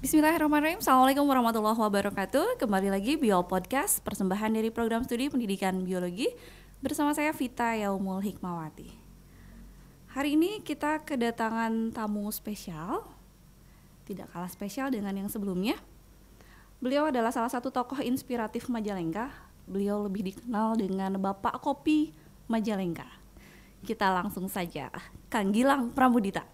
Bismillahirrahmanirrahim. Assalamualaikum warahmatullahi wabarakatuh. Kembali lagi Bio Podcast, persembahan dari program studi pendidikan biologi bersama saya Vita Yaumul Hikmawati. Hari ini kita kedatangan tamu spesial, tidak kalah spesial dengan yang sebelumnya. Beliau adalah salah satu tokoh inspiratif Majalengka. Beliau lebih dikenal dengan Bapak Kopi Majalengka. Kita langsung saja, Kang Gilang Pramudita.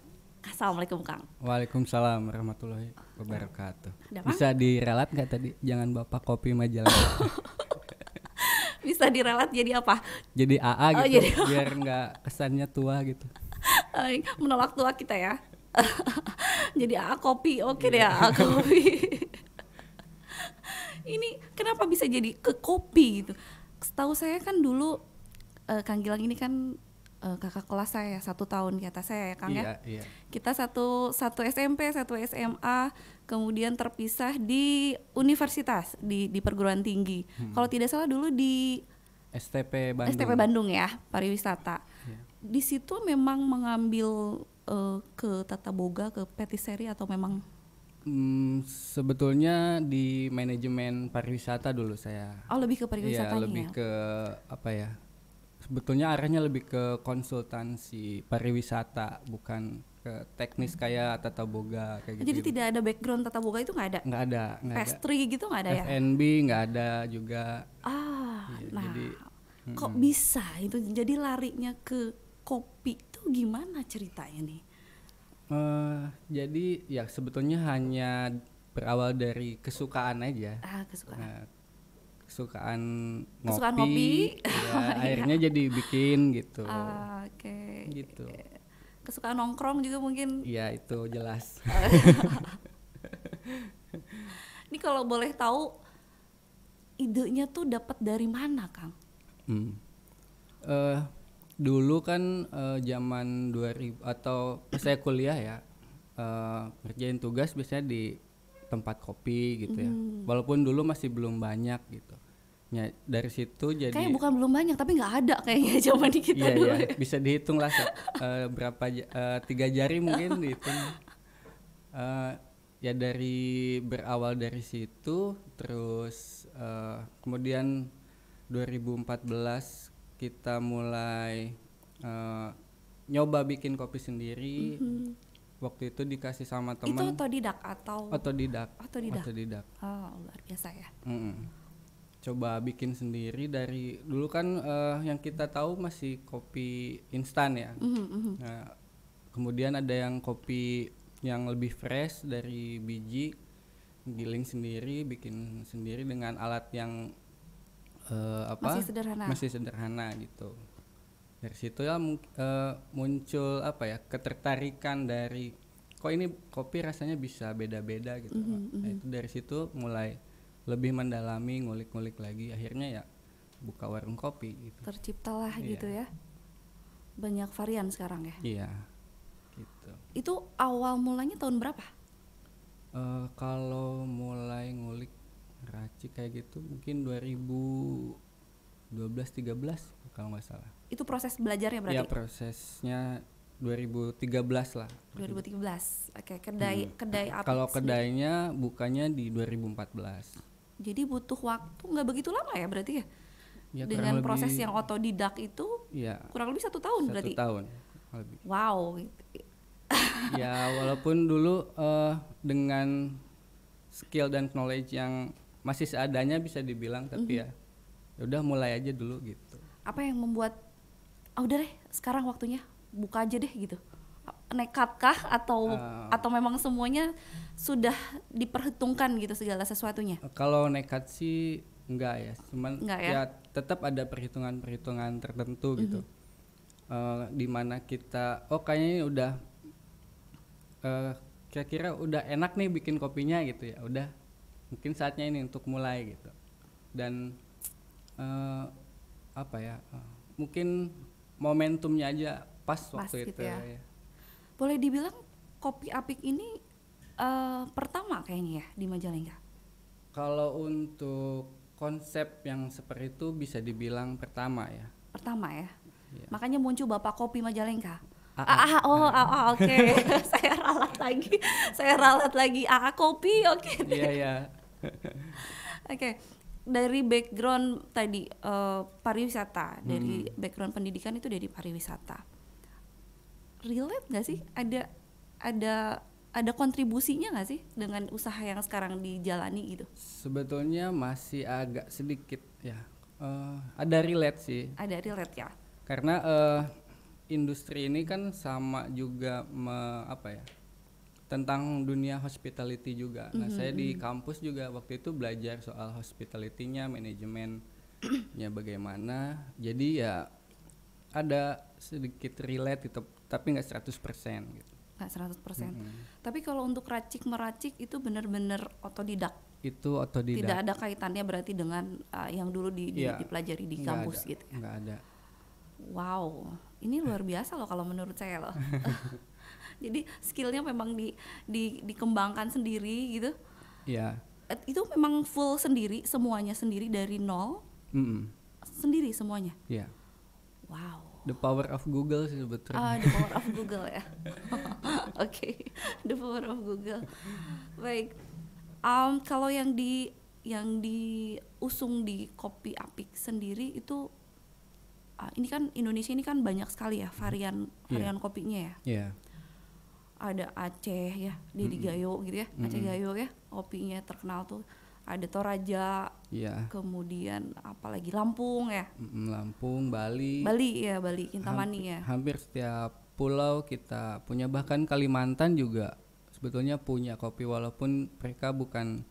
Assalamualaikum Kang. Waalaikumsalam warahmatullahi wabarakatuh. Bisa direlat nggak tadi? Jangan bapak kopi majalah. Bisa direlat jadi apa? Jadi AA oh, gitu. Oh, jadi... biar nggak kesannya tua gitu. Menolak tua kita ya. jadi AA kopi, oke deh AA iya, kopi. ini kenapa bisa jadi ke kopi gitu? Setahu saya kan dulu uh, Kang Gilang ini kan uh, kakak kelas saya satu tahun di atas saya ya Kang ya. iya, ya. Iya. Kita satu satu SMP, satu SMA, kemudian terpisah di universitas di di perguruan tinggi. Hmm. Kalau tidak salah dulu di STP Bandung. STP Bandung ya, pariwisata. iya. Di situ memang mengambil uh, ke tata boga ke petiseri atau memang Hmm, sebetulnya di manajemen pariwisata dulu saya. Oh lebih ke pariwisata iya, ya. lebih ke apa ya sebetulnya arahnya lebih ke konsultansi pariwisata bukan ke teknis hmm. kayak tata boga kayak gitu. Jadi tidak ada background tata boga itu nggak ada? Nggak ada. Gak Pastry ada. gitu nggak ada ya? F&B nggak ada juga. Ah, ya, nah jadi, kok hmm. bisa itu? Jadi larinya ke kopi itu gimana ceritanya nih? Uh, jadi ya sebetulnya hanya berawal dari kesukaan aja. Ah, kesukaan. Nah, kesukaan ngopi, kesukaan ngopi. Ya, akhirnya jadi bikin gitu. Uh, Oke. Okay. Gitu. Kesukaan nongkrong juga mungkin. Iya itu jelas. Ini kalau boleh tahu idenya tuh dapat dari mana, Kang? Hmm. Uh, dulu kan uh, zaman 2000 atau saya kuliah ya uh, eh, kerjain tugas biasanya di tempat kopi gitu mm. ya mm-hmm. walaupun dulu masih belum banyak gitu ya dari situ jadi kayak bukan belum banyak tapi nggak ada kayaknya zaman di kita iya, iya. dulu iya. bisa dihitung lah uh, berapa uh, tiga jari mungkin dihitung uh, ya dari berawal dari situ terus uh, kemudian 2014 kita mulai uh, nyoba bikin kopi sendiri mm -hmm waktu itu dikasih sama teman itu otodidak atau otodidak atau otodidak oh luar biasa ya mm -mm. coba bikin sendiri dari dulu kan uh, yang kita tahu masih kopi instan ya mm -hmm. nah, kemudian ada yang kopi yang lebih fresh dari biji giling sendiri bikin sendiri dengan alat yang uh, apa masih sederhana masih sederhana gitu dari situ ya eh, muncul apa ya ketertarikan dari kok ini kopi rasanya bisa beda-beda gitu mm mm -hmm. Nah, mhm. itu dari situ mulai lebih mendalami ngulik-ngulik lagi akhirnya ya buka warung kopi gitu. terciptalah iya. gitu ya banyak varian sekarang ya iya gitu itu awal mulanya tahun berapa uh, kalau mulai ngulik racik kayak gitu mungkin 2012 13 kalau nggak salah itu proses belajarnya berarti? Ya prosesnya 2013 lah. 2013. Oke, okay. kedai hmm. kedai apa? Kalau kedainya bukannya di 2014. Jadi butuh waktu nggak begitu lama ya berarti ya? ya Dengan proses lebih, yang otodidak itu ya, kurang lebih satu tahun satu berarti. Satu tahun. Lebih. Wow. ya walaupun dulu uh, dengan skill dan knowledge yang masih seadanya bisa dibilang tapi mm -hmm. ya udah mulai aja dulu gitu. Apa yang membuat ah udah deh sekarang waktunya buka aja deh gitu nekatkah atau uh, atau memang semuanya sudah diperhitungkan gitu segala sesuatunya kalau nekat sih enggak ya cuman enggak ya, ya tetap ada perhitungan-perhitungan tertentu mm -hmm. gitu uh, eh, dimana kita oh kayaknya ini udah uh, kira-kira udah enak nih bikin kopinya gitu ya udah mungkin saatnya ini untuk mulai gitu dan uh, apa ya uh, mungkin momentumnya aja pas, pas waktu gitu itu ya. ya. Boleh dibilang kopi apik ini uh, pertama kayaknya ya di Majalengka. Kalau untuk konsep yang seperti itu bisa dibilang pertama ya. Pertama ya. ya. Makanya muncul Bapak Kopi Majalengka. Ah, ah, ah, ah. oh, ah, oke. Okay. saya ralat lagi. Saya ralat lagi. Ah, kopi, oke. Iya, iya. Oke dari background tadi uh, pariwisata, hmm. dari background pendidikan itu dari pariwisata. Relate nggak sih? Ada ada ada kontribusinya nggak sih dengan usaha yang sekarang dijalani gitu? Sebetulnya masih agak sedikit ya. Uh, ada relate sih. Ada relate ya. Karena uh, industri ini kan sama juga me, apa ya? tentang dunia hospitality juga. Mm-hmm. Nah, mhm, saya di mhm. kampus juga waktu itu belajar soal hospitality-nya, manajemennya bagaimana. Jadi ya ada sedikit relate gitu, tapi nggak 100% gitu. Nggak 100%. Mm-hmm. Tapi kalau untuk racik meracik itu benar-benar otodidak. Itu otodidak. Tidak ada kaitannya berarti dengan uh, yang dulu di, di, ya, dipelajari di kampus ada, gitu ya. Nggak ada. Wow, ini luar biasa loh kalau menurut saya loh. jadi skillnya memang di, di dikembangkan sendiri gitu ya yeah. itu memang full sendiri semuanya sendiri dari nol mm -mm. sendiri semuanya ya yeah. wow The power of Google sih sebetulnya. Ah, the power of Google ya. Oke, okay. the power of Google. Baik. Um, kalau yang di yang diusung di kopi apik sendiri itu uh, ini kan Indonesia ini kan banyak sekali ya varian iya. varian yeah. kopinya ya. Yeah ada Aceh ya di mm -hmm. Gayo gitu ya Aceh mm -hmm. Gayo ya kopinya terkenal tuh ada Toraja yeah. kemudian apalagi Lampung ya Lampung Bali Bali ya Bali Kintamani ya hampir setiap pulau kita punya bahkan Kalimantan juga sebetulnya punya kopi walaupun mereka bukan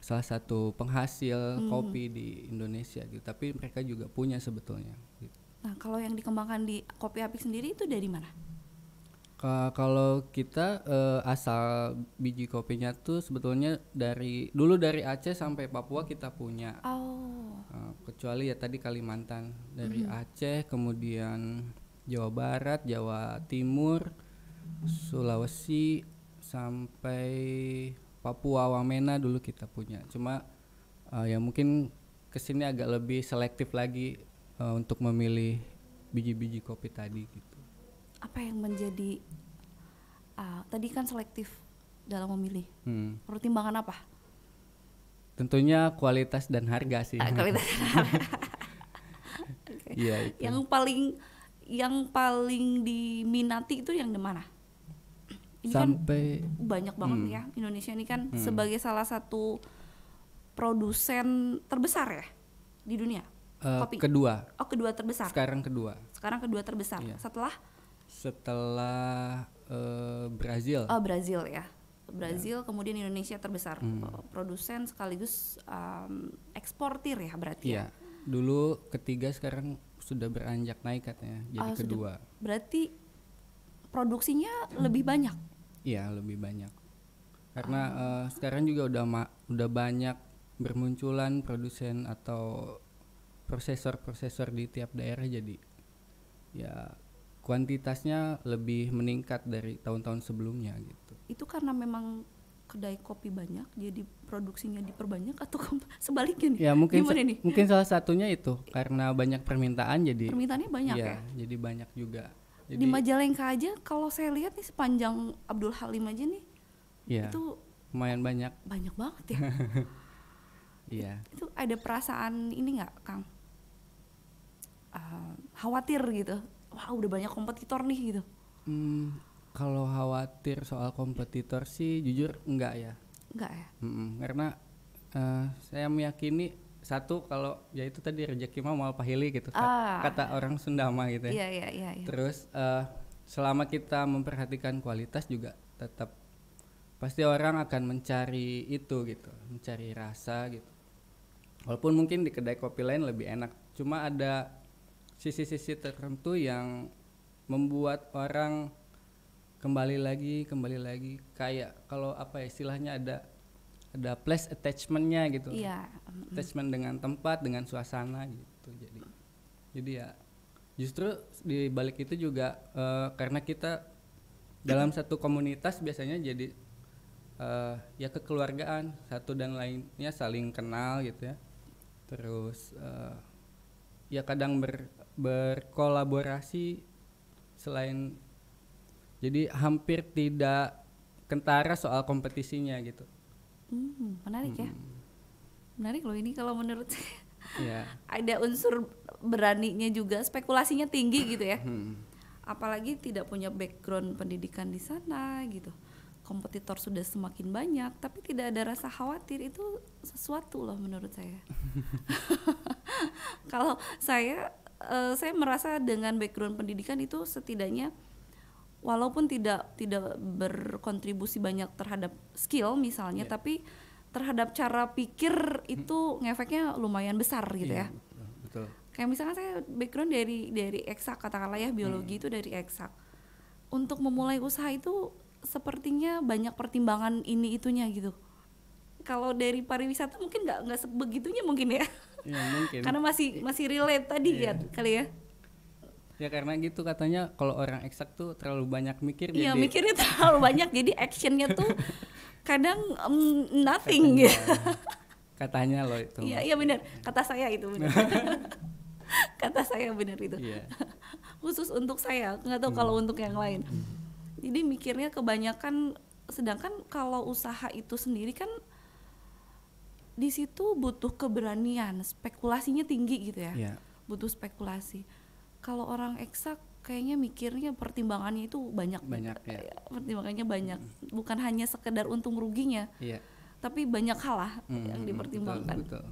salah satu penghasil hmm. kopi di Indonesia gitu tapi mereka juga punya sebetulnya gitu. nah kalau yang dikembangkan di kopi apik sendiri itu dari mana kalau kita uh, asal biji kopinya tuh sebetulnya dari dulu dari Aceh sampai Papua kita punya. Oh. Uh, kecuali ya tadi Kalimantan dari mm. Aceh kemudian Jawa Barat, Jawa Timur, Sulawesi sampai Papua Wamena dulu kita punya. Cuma uh, ya mungkin kesini agak lebih selektif lagi uh, untuk memilih biji-biji kopi tadi gitu apa yang menjadi uh, tadi kan selektif dalam memilih hmm. pertimbangan apa tentunya kualitas dan harga sih uh, kualitas dan harga ya, yang paling yang paling diminati itu yang di mana ini kan sampai kan banyak banget hmm. ya Indonesia ini kan hmm. sebagai salah satu produsen terbesar ya di dunia uh, kopi kedua oh kedua terbesar sekarang kedua sekarang kedua terbesar yeah. setelah setelah uh, Brazil. Oh Brazil ya. Brazil, ya. kemudian Indonesia terbesar hmm. produsen sekaligus um, eksportir ya berarti. ya ya Dulu ketiga sekarang sudah beranjak naik katanya jadi oh, kedua. Sudah. Berarti produksinya hmm. lebih banyak. Iya, lebih banyak. Karena Uh, sekarang juga udah ma udah banyak bermunculan produsen atau prosesor-prosesor di tiap daerah jadi ya kuantitasnya lebih meningkat dari tahun-tahun sebelumnya gitu. Itu karena memang kedai kopi banyak jadi produksinya diperbanyak atau sebaliknya nih? Ya mungkin Gimana nih? mungkin salah satunya itu karena banyak permintaan jadi permintaannya banyak ya, ya? jadi banyak juga. Jadi, di Majalengka aja kalau saya lihat nih sepanjang Abdul Halim aja nih ya, itu lumayan banyak banyak banget ya. Iya. itu ada perasaan ini nggak Kang? Uh, khawatir gitu wah udah banyak kompetitor nih gitu hmm, kalau khawatir soal kompetitor sih jujur enggak ya enggak ya Mm-mm, karena uh, saya meyakini satu kalau ya itu tadi rezeki mah mau pahili gitu ah. kata orang Sundama gitu ya. Iya, iya, iya, iya. Terus uh, selama kita memperhatikan kualitas juga tetap pasti orang akan mencari itu gitu, mencari rasa gitu. Walaupun mungkin di kedai kopi lain lebih enak, cuma ada sisi-sisi tertentu yang membuat orang kembali lagi kembali lagi kayak kalau apa ya, istilahnya ada ada place attachmentnya gitu iya. Yeah. attachment dengan tempat dengan suasana gitu jadi jadi ya justru di balik itu juga uh, karena kita dalam satu komunitas biasanya jadi uh, ya kekeluargaan satu dan lainnya saling kenal gitu ya terus uh, ya kadang ber berkolaborasi selain jadi hampir tidak kentara soal kompetisinya gitu. Hmm, menarik ya. hmm. ya. Menarik loh ini kalau menurut saya. Yeah. ada unsur beraninya juga, spekulasinya tinggi gitu ya. Hmm. Apalagi tidak punya background pendidikan di sana gitu. Kompetitor sudah semakin banyak, tapi tidak ada rasa khawatir itu sesuatu loh menurut saya. kalau saya uh, saya merasa dengan background pendidikan itu setidaknya walaupun tidak tidak berkontribusi banyak terhadap skill misalnya yeah. tapi terhadap cara pikir itu ngefeknya lumayan besar gitu yeah, ya. Betul, Kayak misalnya saya background dari dari eksak katakanlah ya biologi hmm. itu dari eksak. Untuk memulai usaha itu sepertinya banyak pertimbangan ini itunya gitu. Kalau dari pariwisata mungkin nggak nggak sebegitunya mungkin ya ya, mungkin. Karena masih masih relate tadi yeah. ya kali ya. Ya karena gitu katanya kalau orang eksak tuh terlalu banyak mikir. Iya mikirnya terlalu banyak jadi actionnya tuh kadang um, nothing katanya, gitu. Katanya loh itu. Iya iya benar kata saya itu benar. kata saya benar itu. Yeah. Khusus untuk saya nggak tahu hmm. kalau untuk yang lain. Hmm. Jadi mikirnya kebanyakan sedangkan kalau usaha itu sendiri kan di situ butuh keberanian, spekulasinya tinggi gitu ya. Yeah. Butuh spekulasi. Kalau orang eksak kayaknya mikirnya pertimbangannya itu banyak. Banyak ya. Pertimbangannya banyak, mm. bukan hanya sekedar untung ruginya. Yeah. Tapi banyak hal lah mm, yang dipertimbangkan. Betul,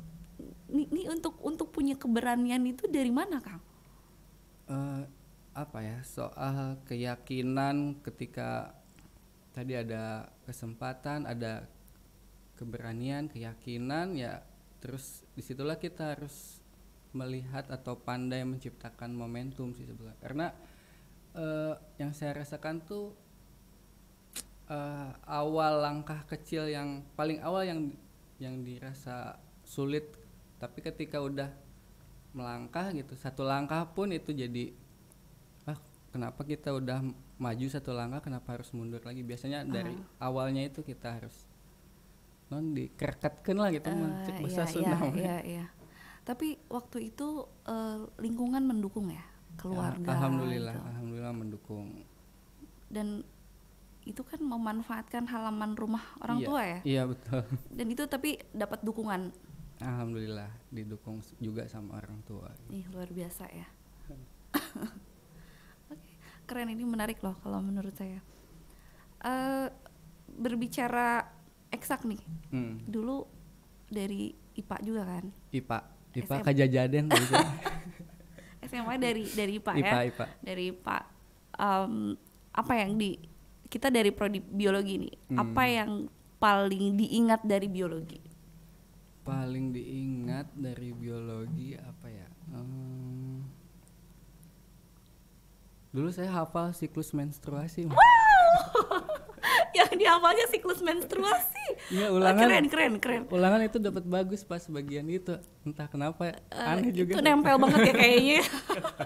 Ini, ini untuk untuk punya keberanian itu dari mana, Kang? Uh, apa ya? Soal keyakinan ketika tadi ada kesempatan, ada keberanian keyakinan ya terus disitulah kita harus melihat atau pandai menciptakan momentum sih sebenarnya karena uh, yang saya rasakan tuh uh, awal langkah kecil yang paling awal yang yang dirasa sulit tapi ketika udah melangkah gitu satu langkah pun itu jadi ah kenapa kita udah maju satu langkah kenapa harus mundur lagi biasanya dari uh. awalnya itu kita harus non dikerekatkan lah gitu uh, cek iya, bahasa iya, Sunda. Iya, iya, iya. Tapi waktu itu uh, lingkungan mendukung ya keluarga. Ya, alhamdulillah, gitu. alhamdulillah mendukung. Dan itu kan memanfaatkan halaman rumah orang iya, tua ya. Iya betul. Dan itu tapi dapat dukungan. Alhamdulillah didukung juga sama orang tua. Ih luar biasa ya. okay. Keren ini menarik loh kalau menurut saya. Uh, berbicara eksak nih hmm. dulu dari IPA juga kan IPA IPA SM... kajajaden SMA dari dari IPA, IPA ya IPA. dari IPA um, apa yang di kita dari prodi biologi nih hmm. apa yang paling diingat dari biologi paling diingat dari biologi apa ya um, dulu saya hafal siklus menstruasi yang di awalnya siklus menstruasi. Iya oh, ulangan. Keren keren keren. Ulangan itu dapat bagus pas bagian itu. Entah kenapa uh, aneh juga. Itu nempel banget ya kayaknya.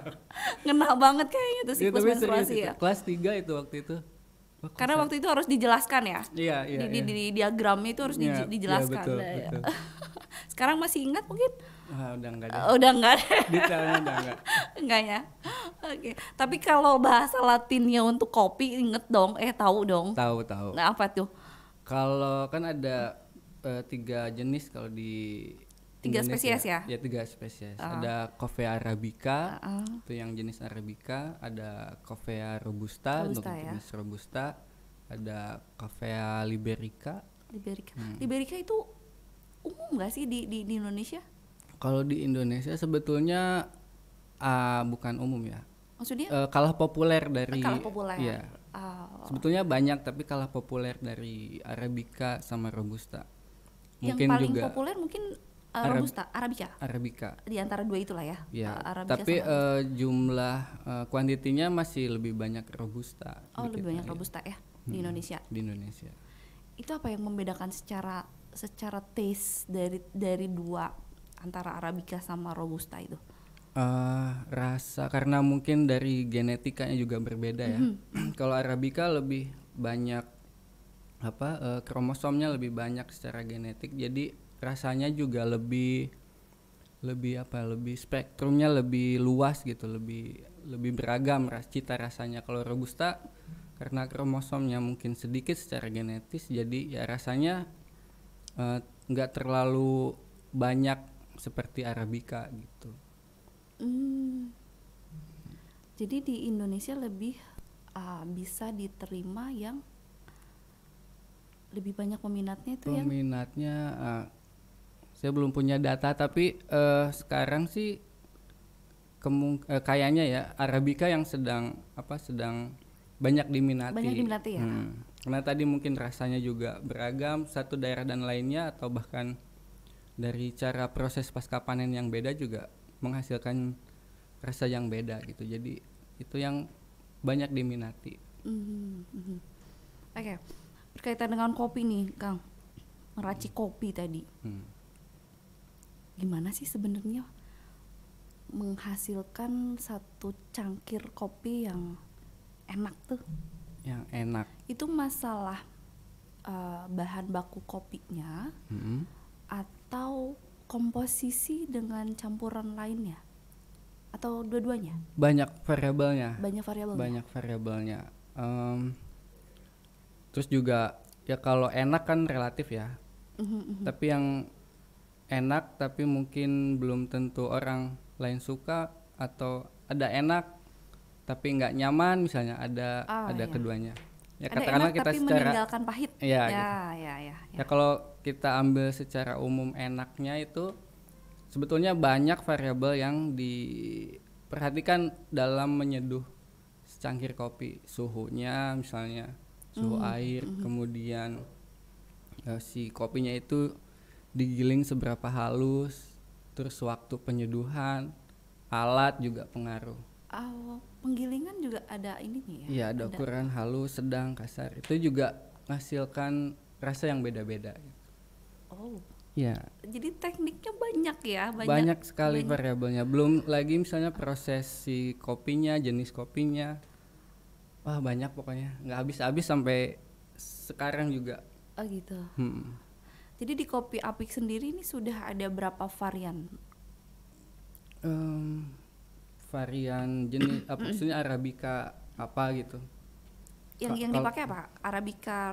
Ngena banget kayaknya tuh iya, siklus ya, menstruasi ya. Kelas 3 itu waktu itu. Wah, Karena waktu itu harus dijelaskan ya. Iya iya. Di, di, iya. di diagramnya itu harus ya, dijelaskan. Iya, betul, nah, betul. Sekarang masih ingat mungkin? Ah, udah enggak ada. Udah enggak ada. Detailnya udah enggak. enggak ya. Okay. Tapi kalau bahasa Latinnya untuk kopi inget dong, eh tahu dong. Tahu tahu. Nah apa tuh? Kalau kan ada uh, tiga jenis kalau di tiga Indonesia. spesies ya? ya? Ya tiga spesies. Uh. Ada Coffea arabica, uh itu yang jenis arabica. Ada Coffea robusta, robusta ya? jenis robusta. Ada Coffea liberica. Liberica. Hmm. Liberica itu umum gak sih di, di di Indonesia? Kalau di Indonesia sebetulnya uh, bukan umum ya maksudnya uh, kalah populer dari kalah populer ya oh. sebetulnya banyak tapi kalah populer dari arabica sama robusta mungkin yang paling juga populer mungkin uh, Arab, robusta arabica arabica di antara dua itulah ya, ya uh, tapi uh, jumlah uh, kuantitinya masih lebih banyak robusta oh lebih banyak robusta ya hmm, di Indonesia di Indonesia itu apa yang membedakan secara secara taste dari dari dua antara arabica sama robusta itu Uh, rasa karena mungkin dari genetikanya juga berbeda ya. Mm-hmm. Kalau Arabica lebih banyak apa uh, kromosomnya lebih banyak secara genetik, jadi rasanya juga lebih lebih apa lebih spektrumnya lebih luas gitu, lebih lebih beragam ras cita rasanya. Kalau robusta karena kromosomnya mungkin sedikit secara genetis, jadi ya rasanya eh, nggak uh, terlalu banyak seperti arabica gitu. Hmm. Jadi di Indonesia lebih uh, bisa diterima yang lebih banyak peminatnya itu peminatnya yang... uh, saya belum punya data tapi uh, sekarang sih kemung uh, kayaknya ya Arabica yang sedang apa sedang banyak diminati banyak diminati ya hmm. karena tadi mungkin rasanya juga beragam satu daerah dan lainnya atau bahkan dari cara proses pasca panen yang beda juga menghasilkan rasa yang beda gitu jadi itu yang banyak diminati mm-hmm. oke okay. berkaitan dengan kopi nih kang meracik hmm. kopi tadi hmm. gimana sih sebenarnya menghasilkan satu cangkir kopi yang enak tuh yang enak itu masalah uh, bahan baku kopinya mm-hmm. atau komposisi dengan campuran lainnya atau dua-duanya? Banyak variabelnya. Banyak variabelnya. Banyak variabelnya. Um, terus juga ya kalau enak kan relatif ya. Mm-hmm. Tapi yang enak tapi mungkin belum tentu orang lain suka atau ada enak tapi nggak nyaman misalnya ada ah, ada iya. keduanya ya Anda katakanlah enak, kita tapi secara meninggalkan pahit ya ya, gitu. ya ya ya ya kalau kita ambil secara umum enaknya itu sebetulnya banyak variabel yang diperhatikan dalam menyeduh secangkir kopi suhunya misalnya suhu mm -hmm. air mm -hmm. kemudian ya, si kopinya itu digiling seberapa halus terus waktu penyeduhan alat juga pengaruh oh, penggilingan juga ada nih ya? Iya, ada, ada ukuran halus, sedang, kasar. Itu juga menghasilkan rasa yang beda-beda. Oh. ya. Jadi tekniknya banyak ya, banyak. Banyak sekali banyak. variabelnya. Belum lagi misalnya proses si kopinya, jenis kopinya. Wah banyak pokoknya, nggak habis-habis sampai sekarang juga. Oh gitu. Hmm. Jadi di kopi apik sendiri ini sudah ada berapa varian? Um, varian jenis apa maksudnya arabica apa gitu yang yang dipakai apa arabica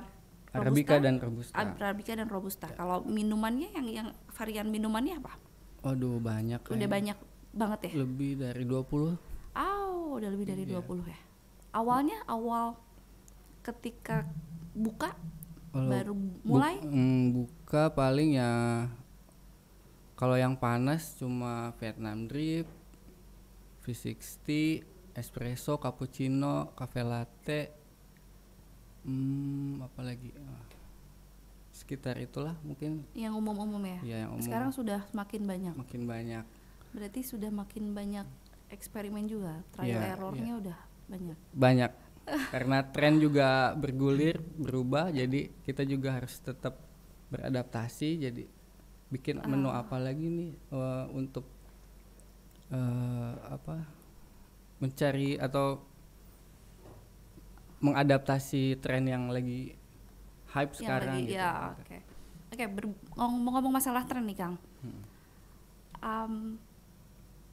robusta? arabica dan robusta arabica dan robusta ya. kalau minumannya yang yang varian minumannya apa Waduh banyak udah ya. banyak banget ya lebih dari 20 oh udah lebih dari iya. dua 20 ya awalnya awal ketika buka kalau baru mulai mm, buka paling ya kalau yang panas cuma Vietnam drip espresso cappuccino cafe latte hmm apa lagi ah, sekitar itulah mungkin yang umum-umum ya, Iya yang umum. sekarang sudah makin banyak makin banyak berarti sudah makin banyak eksperimen juga trial yeah, errornya yeah. udah banyak banyak karena tren juga bergulir berubah jadi kita juga harus tetap beradaptasi jadi bikin uh. menu ah. apa lagi nih uh, untuk uh, apa mencari atau mengadaptasi tren yang lagi hype yang sekarang lagi, gitu. Ya, oke. Okay. Oke, okay, ngomong-ngomong masalah tren nih, Kang. Hmm. Um,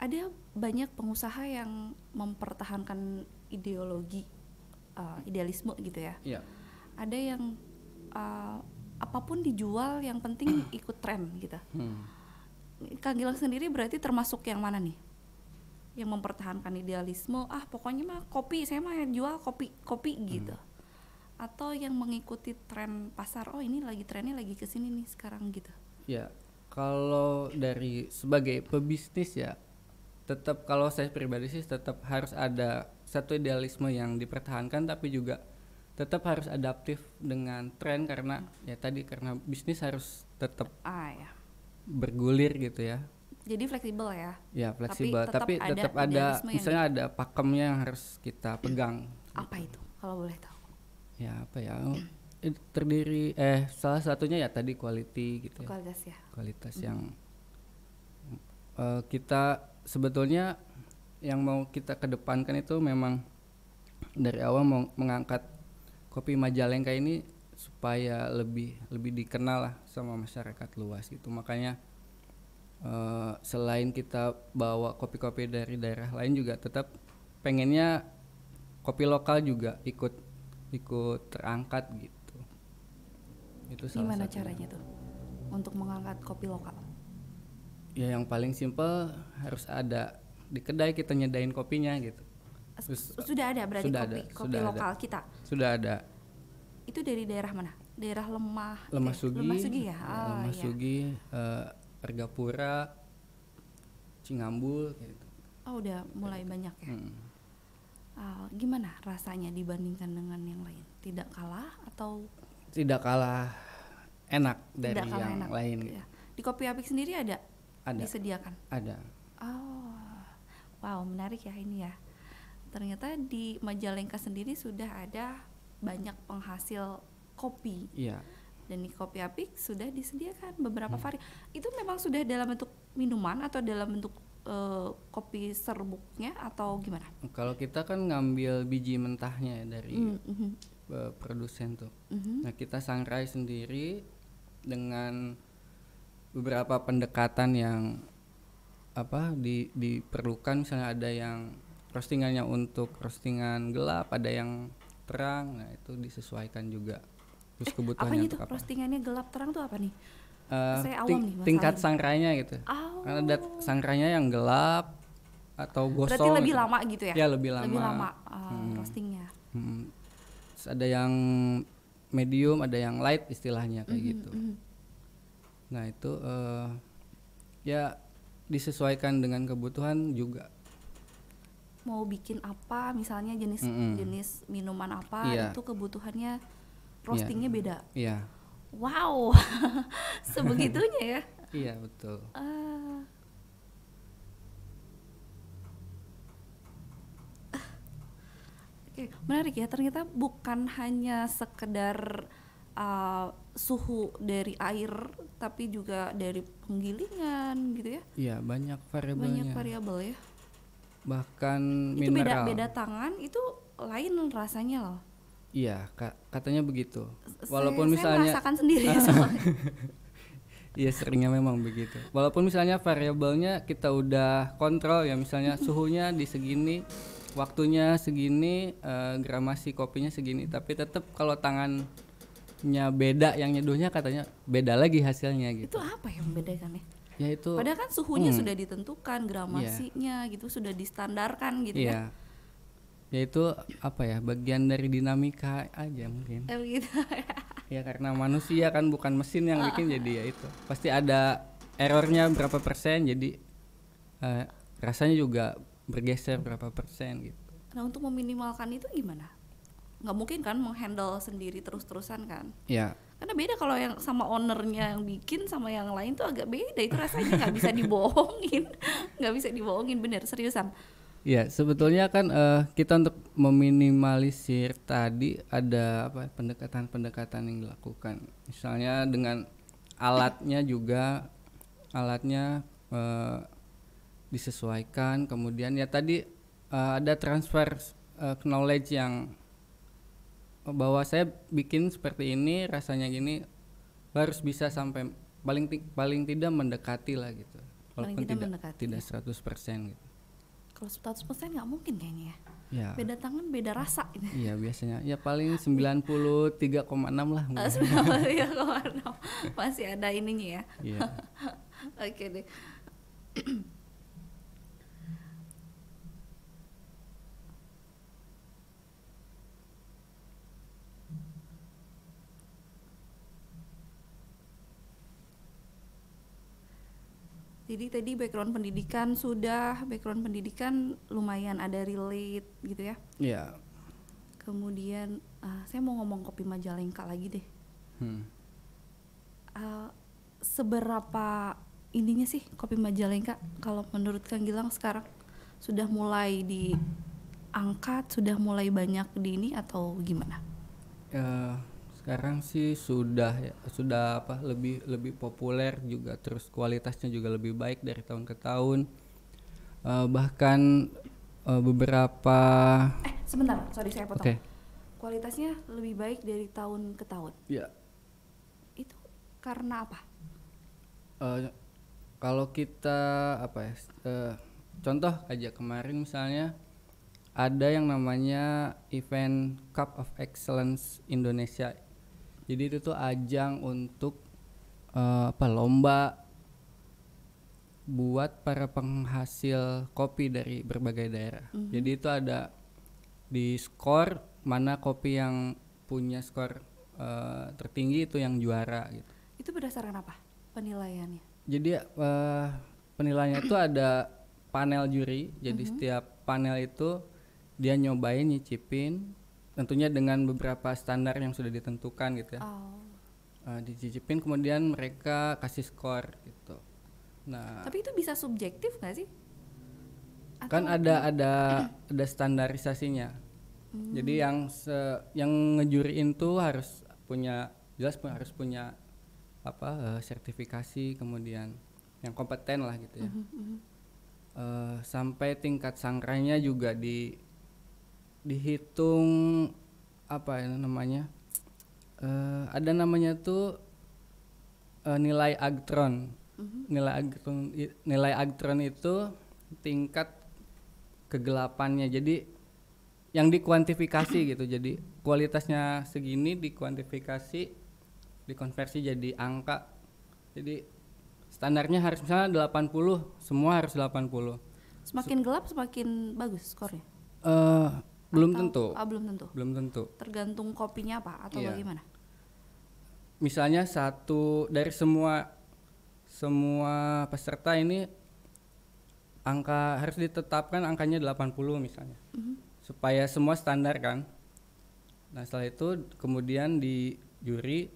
ada banyak pengusaha yang mempertahankan ideologi uh, idealisme gitu ya. Yeah. Ada yang uh, apapun dijual yang penting ikut tren gitu. Hmm. Kang Gilang sendiri berarti termasuk yang mana nih? yang mempertahankan idealisme ah pokoknya mah kopi saya mah yang jual kopi kopi hmm. gitu atau yang mengikuti tren pasar oh ini lagi trennya lagi ke sini nih sekarang gitu ya kalau dari sebagai pebisnis ya tetap kalau saya pribadi sih tetap harus ada satu idealisme yang dipertahankan tapi juga tetap harus adaptif dengan tren karena ya tadi karena bisnis harus tetap ah, ya. bergulir gitu ya jadi fleksibel ya. Ya fleksibel, tapi tetap, tapi tetap ada, ada misalnya ada pakemnya yang harus kita pegang. Apa gitu. itu kalau boleh tahu? Ya apa ya? Oh, terdiri eh salah satunya ya tadi quality gitu kualitas ya. Kualitas ya. Kualitas mm -hmm. yang uh, kita sebetulnya yang mau kita kedepankan itu memang dari awal mau mengangkat kopi Majalengka ini supaya lebih lebih dikenal lah sama masyarakat luas gitu. makanya Eh, selain kita bawa kopi-kopi dari daerah lain juga tetap pengennya kopi lokal juga ikut ikut terangkat gitu itu gimana caranya tuh untuk mengangkat kopi lokal ya yang paling simpel harus ada di kedai kita nyedain kopinya gitu Terus, oh, sudah ada berarti sudah kopi, ada, kopi sudah lokal ada. kita sudah ada itu dari daerah mana daerah lemah lemah eh, sugi lemah sugi ya oh, lemah ah, iya. sugi uh, Argapura, Cingambul gitu. Oh, udah mulai gitu. banyak ya. Hmm. Uh, gimana rasanya dibandingkan dengan yang lain? Tidak kalah atau tidak kalah enak dari tidak yang enak. lain. Ya. Di kopi apik sendiri ada? Ada. Disediakan? Ada. Oh. Wow, menarik ya ini ya. Ternyata di Majalengka sendiri sudah ada banyak penghasil kopi. Iya dan di kopi api sudah disediakan beberapa hmm. varian itu memang sudah dalam bentuk minuman atau dalam bentuk uh, kopi serbuknya atau gimana kalau kita kan ngambil biji mentahnya ya dari -hmm. uh, produsen tuh -hmm. nah kita sangrai sendiri dengan beberapa pendekatan yang apa di, diperlukan misalnya ada yang roastingannya untuk roastingan gelap ada yang terang nah itu disesuaikan juga terus kebutuhan eh, apa roastingannya gelap terang tuh apa nih uh, saya awam ting nih tingkat ini. gitu oh. karena ada sangrainya yang gelap atau gosong berarti lebih gitu. lama gitu ya ya lebih lama lebih lama uh, eh, hmm. roastingnya hmm. Terus ada yang medium ada yang light istilahnya kayak mm -hmm, gitu mm -hmm. nah itu uh, ya disesuaikan dengan kebutuhan juga mau bikin apa misalnya jenis mm -hmm. jenis minuman apa yeah. itu kebutuhannya Iya. roastingnya yeah. beda. Iya. Yeah. Wow, sebegitunya ya? Iya betul. Uh, Oke, okay. menarik ya. Ternyata bukan hanya sekedar uh, suhu dari air, tapi juga dari penggilingan gitu ya. Iya, banyak variabelnya. Banyak variabel ya. Bahkan itu Beda, beda tangan itu lain rasanya loh. Iya, ka katanya begitu. Walaupun saya, misalnya merasakan sendiri ah. Iya, seringnya memang begitu. Walaupun misalnya variabelnya kita udah kontrol ya, misalnya suhunya di segini, waktunya segini, e, gramasi kopinya segini, tapi tetap kalau tangannya beda yang nyeduhnya katanya beda lagi hasilnya gitu. Itu apa yang membedakan Ya itu. Padahal kan suhunya hmm. sudah ditentukan, iya. gramasinya yeah. gitu sudah distandarkan gitu yeah. ya. Kan ya itu apa ya bagian dari dinamika aja mungkin oh, gitu. ya karena manusia kan bukan mesin yang bikin jadi ya itu pasti ada errornya berapa persen jadi eh, rasanya juga bergeser berapa persen gitu nah untuk meminimalkan itu gimana nggak mungkin kan menghandle sendiri terus-terusan kan ya karena beda kalau yang sama ownernya yang bikin sama yang lain tuh agak beda itu rasanya nggak bisa dibohongin nggak bisa dibohongin bener seriusan Ya, sebetulnya kan uh, kita untuk meminimalisir tadi ada apa pendekatan-pendekatan yang dilakukan. Misalnya dengan alatnya juga alatnya uh, disesuaikan. Kemudian ya tadi uh, ada transfer uh, knowledge yang bahwa saya bikin seperti ini rasanya gini harus bisa sampai paling paling tidak mendekati lah gitu. Walaupun tidak tidak, mendekati. tidak 100% gitu kalau 100% nggak mungkin kayaknya ya. Ya. Beda tangan beda rasa ini. Iya biasanya. Ya paling 93,6 lah. 93,6. Masih ada ininya ya. Iya. Oke deh. Jadi tadi background pendidikan sudah, background pendidikan lumayan ada relate gitu ya. Iya. Kemudian uh, saya mau ngomong kopi Majalengka lagi deh. Hmm. Uh, seberapa ininya sih kopi Majalengka kalau menurut Kang Gilang sekarang sudah mulai diangkat, sudah mulai banyak di ini atau gimana? Uh, sekarang sih sudah ya, sudah apa lebih lebih populer juga terus kualitasnya juga lebih baik dari tahun ke tahun uh, bahkan uh, beberapa eh sebentar sorry saya potong okay. kualitasnya lebih baik dari tahun ke tahun ya itu karena apa uh, kalau kita apa ya uh, contoh aja kemarin misalnya ada yang namanya event Cup of Excellence Indonesia jadi itu tuh ajang untuk uh, apa lomba buat para penghasil kopi dari berbagai daerah. Mm -hmm. Jadi itu ada di skor mana kopi yang punya skor uh, tertinggi itu yang juara gitu. Itu berdasarkan apa penilaiannya? Jadi uh, penilaiannya itu ada panel juri. Jadi mm -hmm. setiap panel itu dia nyobain nyicipin tentunya dengan beberapa standar yang sudah ditentukan gitu ya oh. uh, dicicipin kemudian mereka kasih skor gitu nah tapi itu bisa subjektif nggak sih Atau kan ada ada ada standarisasinya hmm. jadi yang se, yang ngejuriin tuh harus punya jelas pun harus punya apa uh, sertifikasi kemudian yang kompeten lah gitu ya uh -huh. uh, sampai tingkat sangkranya juga di dihitung apa ya namanya uh, ada namanya tuh uh, nilai agtron mm-hmm. nilai agtron nilai agtron itu tingkat kegelapannya jadi yang dikuantifikasi gitu jadi kualitasnya segini dikuantifikasi dikonversi jadi angka jadi standarnya harus misalnya 80 semua harus 80 semakin gelap semakin bagus skornya uh, belum atau, tentu ah, belum tentu belum tentu tergantung kopinya apa atau yeah. bagaimana misalnya satu dari semua semua peserta ini angka harus ditetapkan angkanya 80 misalnya mm -hmm. supaya semua standar kan nah setelah itu kemudian di juri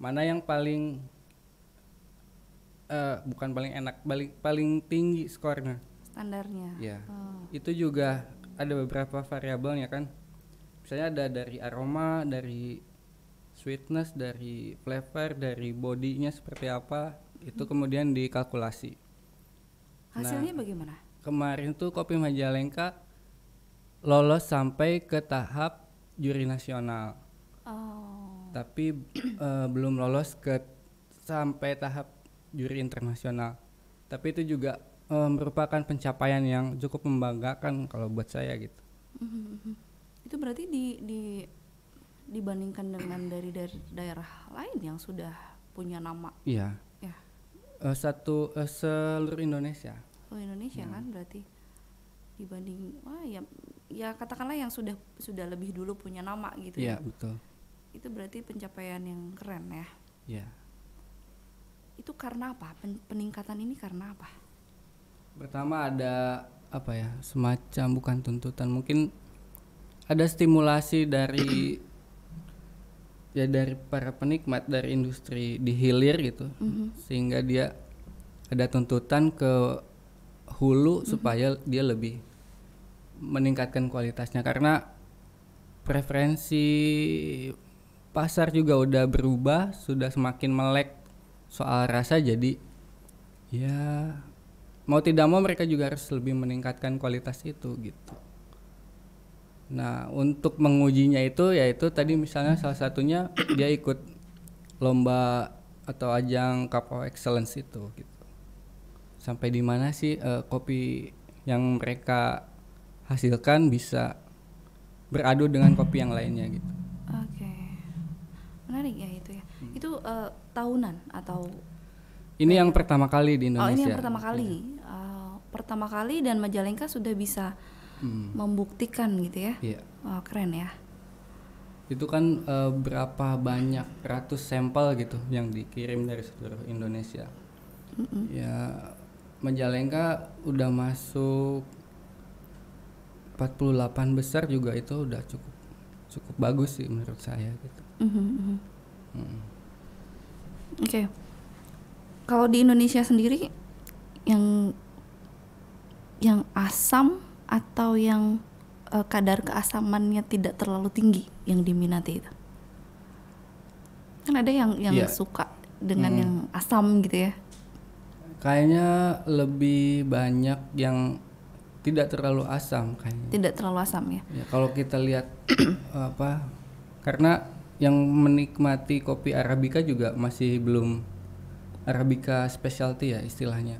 mana yang paling uh, bukan paling enak paling paling tinggi skornya standarnya ya oh. itu juga ada beberapa variabelnya kan misalnya ada dari aroma dari sweetness dari flavor dari bodinya seperti apa itu hmm. kemudian dikalkulasi hasilnya nah, bagaimana kemarin tuh kopi Majalengka lolos sampai ke tahap juri nasional oh. tapi e, belum lolos ke sampai tahap juri internasional tapi itu juga e, merupakan pencapaian yang cukup membanggakan kalau buat saya gitu. Mm-hmm. Itu berarti di, di dibandingkan dengan dari dari daerah lain yang sudah punya nama. Iya. Ya. E, satu e, seluruh Indonesia. Seluruh Indonesia hmm. kan berarti dibanding wah ya ya katakanlah yang sudah sudah lebih dulu punya nama gitu iya, ya. Iya, betul. Itu berarti pencapaian yang keren ya. Iya. Itu karena apa? peningkatan ini karena apa? pertama ada apa ya semacam bukan tuntutan mungkin ada stimulasi dari ya dari para penikmat dari industri di hilir gitu mm -hmm. sehingga dia ada tuntutan ke hulu mm -hmm. supaya dia lebih meningkatkan kualitasnya karena preferensi pasar juga udah berubah sudah semakin melek soal rasa jadi ya mau tidak mau mereka juga harus lebih meningkatkan kualitas itu gitu. Nah, untuk mengujinya itu yaitu tadi misalnya salah satunya dia ikut lomba atau ajang Cup of Excellence itu gitu. Sampai di mana sih uh, kopi yang mereka hasilkan bisa beradu dengan kopi yang lainnya gitu. Oke. Okay. Menarik ya itu ya. Hmm. Itu uh, tahunan atau ini yang pertama kali di Indonesia. Oh, ini yang pertama kali. Uh, pertama kali dan Majalengka sudah bisa hmm. membuktikan gitu ya. Iya. Wow, oh, keren ya. Itu kan uh, berapa banyak ratus sampel gitu yang dikirim dari seluruh Indonesia. Mm -mm. Ya Majalengka udah masuk 48 besar juga itu udah cukup cukup bagus sih menurut saya gitu. Mm -hmm. mm. Oke. Okay kalau di Indonesia sendiri yang yang asam atau yang uh, kadar keasamannya tidak terlalu tinggi yang diminati itu kan ada yang yang yeah. suka dengan hmm. yang asam gitu ya kayaknya lebih banyak yang tidak terlalu asam kayaknya tidak terlalu asam ya, ya kalau kita lihat apa karena yang menikmati kopi arabica juga masih belum Arabica specialty ya istilahnya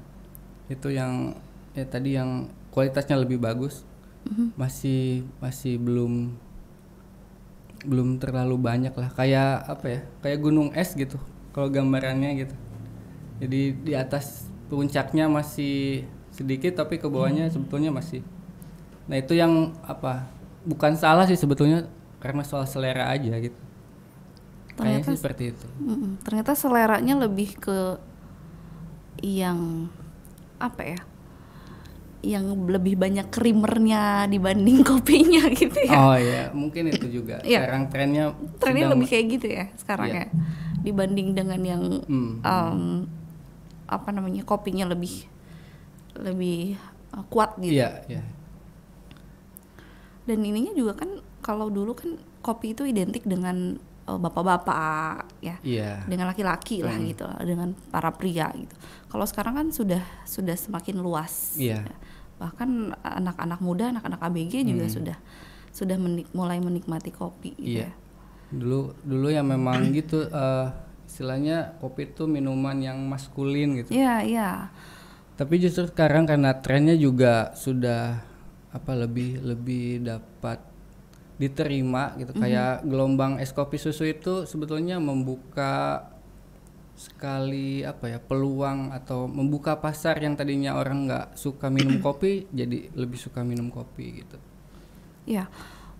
itu yang ya tadi yang kualitasnya lebih bagus mm-hmm. masih masih belum belum terlalu banyak lah kayak apa ya kayak gunung es gitu kalau gambarannya gitu jadi di atas puncaknya masih sedikit tapi ke bawahnya hmm. sebetulnya masih nah itu yang apa bukan salah sih sebetulnya karena soal selera aja gitu ternyata Kayaknya seperti itu ternyata seleranya lebih ke yang apa ya yang lebih banyak krimernya dibanding kopinya gitu ya oh iya mungkin itu juga yeah. sekarang trennya trennya lebih kayak gitu ya sekarang iya. ya dibanding dengan yang hmm. um, apa namanya kopinya lebih lebih eh, kuat gitu yeah, yeah. dan ininya juga kan kalau dulu kan kopi itu identik dengan Oh, bapak-bapak ya yeah. dengan laki-laki lah mm. gitu dengan para pria gitu kalau sekarang kan sudah sudah semakin luas yeah. ya. bahkan anak-anak muda anak-anak ABG mm. juga hmm. sudah sudah menik mulai menikmati kopi gitu yeah. ya dulu dulu yang memang gitu uh, istilahnya kopi itu minuman yang maskulin gitu ya yeah, iya yeah. tapi justru sekarang karena trennya juga sudah apa lebih lebih dapat diterima gitu mm -hmm. kayak gelombang es kopi susu itu sebetulnya membuka sekali apa ya peluang atau membuka pasar yang tadinya orang nggak suka minum mhm. kopi jadi lebih suka minum kopi gitu ya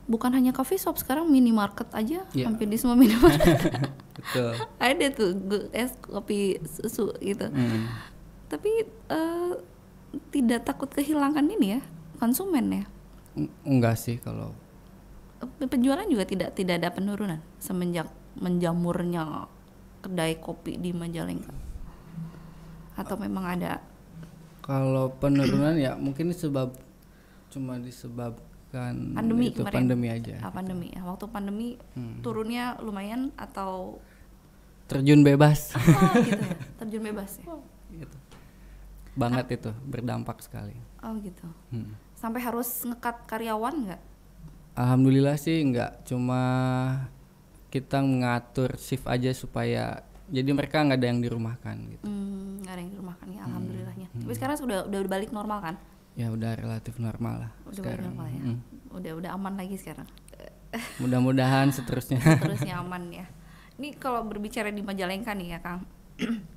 bukan hanya coffee shop sekarang minimarket aja ya. hampir di semua minimarket betul ada tuh es kopi susu gitu hmm. tapi uh, tidak takut kehilangan ini ya konsumen ya N enggak sih kalau penjualan juga tidak tidak ada penurunan semenjak menjamurnya kedai kopi di Majalengka atau memang ada kalau penurunan ya mungkin sebab cuma disebabkan pandemi itu kemarin. pandemi aja ah, pandemi gitu. waktu pandemi hmm. turunnya lumayan atau terjun bebas ah, gitu ya terjun bebas ya gitu. banget ah. itu berdampak sekali oh gitu hmm. sampai harus ngekat karyawan nggak Alhamdulillah sih nggak cuma kita mengatur shift aja supaya jadi mereka nggak ada yang dirumahkan gitu. Hmm, gak ada yang dirumahkan ya hmm, alhamdulillahnya. Hmm. Tapi sekarang sudah udah balik normal kan? Ya udah relatif normal lah. Udah sekarang. normal ya. Hmm. Udah udah aman lagi sekarang. Mudah-mudahan seterusnya. seterusnya aman ya. Ini kalau berbicara di Majalengka nih ya Kang.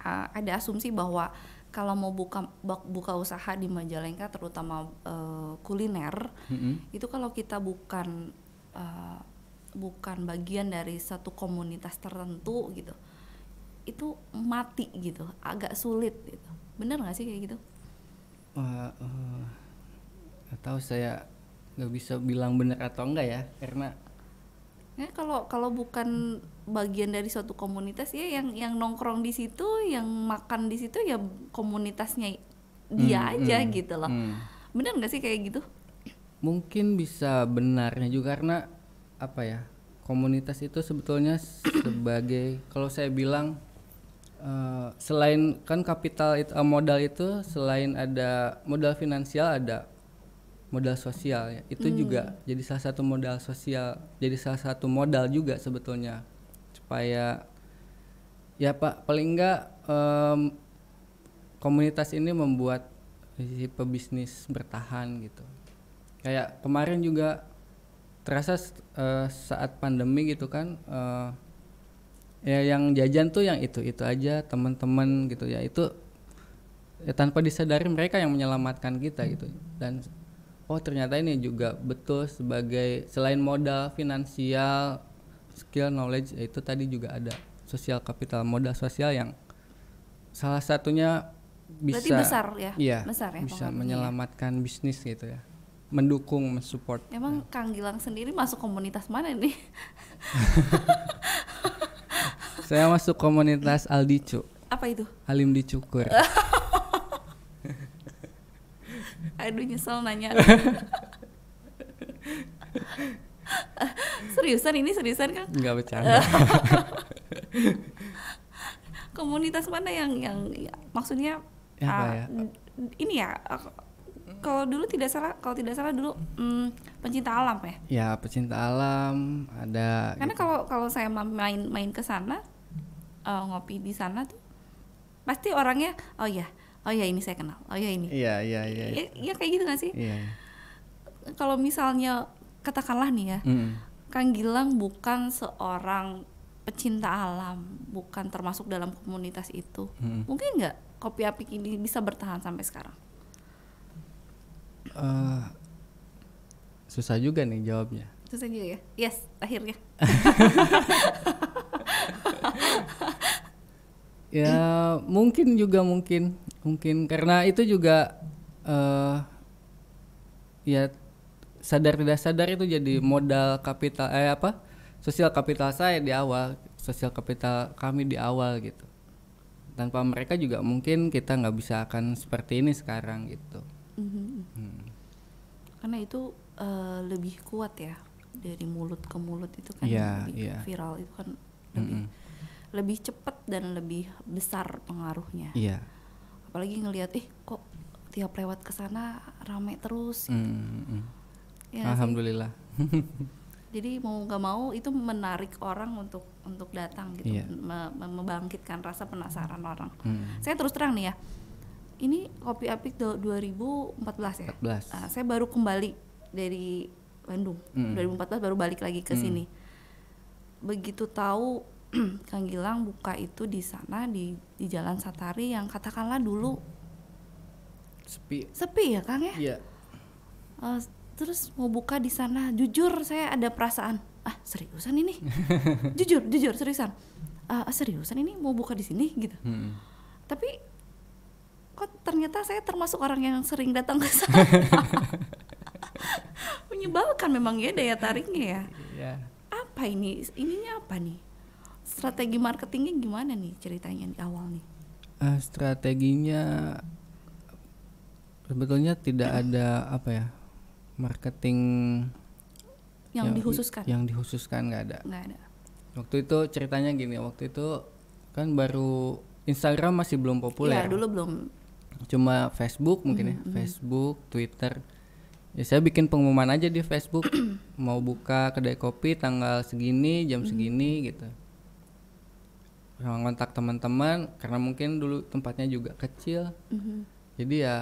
Ah, ada asumsi bahwa kalau mau buka buka usaha di Majalengka terutama uh, kuliner mm-hmm. itu kalau kita bukan uh, bukan bagian dari satu komunitas tertentu gitu itu mati gitu agak sulit gitu bener nggak sih kayak gitu uh, eh, uh, atau saya nggak bisa bilang bener atau enggak ya karena ya kalau kalau bukan bagian dari suatu komunitas ya yang yang nongkrong di situ yang makan di situ ya komunitasnya dia hmm, aja hmm, gitu loh hmm. bener nggak sih kayak gitu mungkin bisa benarnya juga karena apa ya komunitas itu sebetulnya sebagai kalau saya bilang uh, selain kan kapital itu uh, modal itu selain ada modal finansial ada modal sosial ya itu hmm. juga jadi salah satu modal sosial jadi salah satu modal juga sebetulnya supaya ya pak paling enggak um, komunitas ini membuat si pebisnis bertahan gitu kayak kemarin juga terasa uh, saat pandemi gitu kan uh, ya yang jajan tuh yang itu itu aja teman-teman gitu ya itu ya tanpa disadari mereka yang menyelamatkan kita gitu dan oh ternyata ini juga betul sebagai selain modal finansial skill knowledge itu tadi juga ada sosial kapital modal sosial yang salah satunya bisa Berarti besar ya, ya besar ya bisa ya? menyelamatkan ya. bisnis gitu ya mendukung mensupport emang ya. Kang Gilang sendiri masuk komunitas mana nih saya masuk komunitas Aldicu apa itu Alim dicukur aduh nyesel nanya seriusan ini seriusan kan? Enggak bercanda. Komunitas mana yang yang ya, maksudnya ya, uh, ya? ini ya kalau dulu tidak salah kalau tidak salah dulu hmm, pencinta alam ya? Ya pencinta alam ada. Karena gitu. kalau saya main main ke sana uh, ngopi di sana tuh pasti orangnya oh ya oh ya ini saya kenal oh ya ini. Iya iya iya. Ya, ya kayak gitu gak sih? Iya. Kalau misalnya katakanlah nih ya mm. Kang Gilang bukan seorang pecinta alam bukan termasuk dalam komunitas itu mm. mungkin nggak kopi Api ini bisa bertahan sampai sekarang uh, susah juga nih jawabnya susah juga ya yes akhirnya ya mungkin juga mungkin mungkin karena itu juga uh, ya sadar tidak sadar itu jadi hmm. modal kapital eh apa sosial kapital saya di awal sosial kapital kami di awal gitu tanpa mereka juga mungkin kita nggak bisa akan seperti ini sekarang gitu mm-hmm. hmm karena itu uh, lebih kuat ya dari mulut ke mulut itu kan yeah, lebih yeah. viral itu kan lebih mm-hmm. lebih cepat dan lebih besar pengaruhnya yeah. apalagi ngelihat eh kok tiap lewat ke sana ramai terus Mm-hmm Ya Alhamdulillah. Jadi mau nggak mau itu menarik orang untuk untuk datang gitu, yeah. Iya. me membangkitkan rasa penasaran orang. Hmm. Saya terus terang nih ya, ini kopi apik 2014 ya. 14. Uh, ah, saya baru kembali dari Bandung, hmm. 2014 baru balik lagi ke hmm. sini. Begitu tahu Kang Gilang buka itu di sana di di Jalan Satari yang katakanlah dulu sepi. Sepi ya Kang ya? Uh, terus mau buka di sana jujur saya ada perasaan ah seriusan ini jujur jujur seriusan ah, ah seriusan ini mau buka di sini gitu hmm. tapi kok ternyata saya termasuk orang yang sering datang ke sana menyebalkan memang ya daya tariknya ya yeah. apa ini ininya apa nih strategi marketingnya gimana nih ceritanya di awal nih uh, strateginya sebetulnya tidak hmm. ada apa ya marketing yang, yang dikhususkan yang dikhususkan nggak ada nggak ada waktu itu ceritanya gini waktu itu kan baru Instagram masih belum populer ya dulu belum cuma Facebook mungkin mm -hmm. ya Facebook Twitter ya saya bikin pengumuman aja di Facebook mau buka kedai kopi tanggal segini jam mm -hmm. segini gitu sama kontak teman-teman karena mungkin dulu tempatnya juga kecil mm -hmm. jadi ya